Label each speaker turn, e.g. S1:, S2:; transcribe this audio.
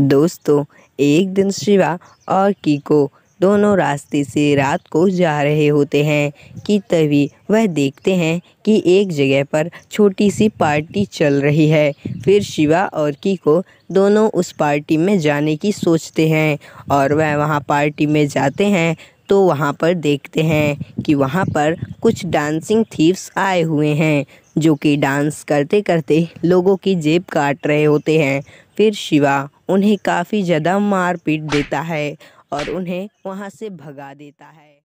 S1: दोस्तों एक दिन शिवा और कीको दोनों रास्ते से रात को जा रहे होते हैं कि तभी वह देखते हैं कि एक जगह पर छोटी सी पार्टी चल रही है फिर शिवा और कीको दोनों उस पार्टी में जाने की सोचते हैं और वह वहां पार्टी में जाते हैं तो वहाँ पर देखते हैं कि वहाँ पर कुछ डांसिंग थीव्स आए हुए हैं जो कि डांस करते करते लोगों की जेब काट रहे होते हैं फिर शिवा उन्हें काफ़ी ज़्यादा मार पीट देता है और
S2: उन्हें वहाँ से भगा
S3: देता है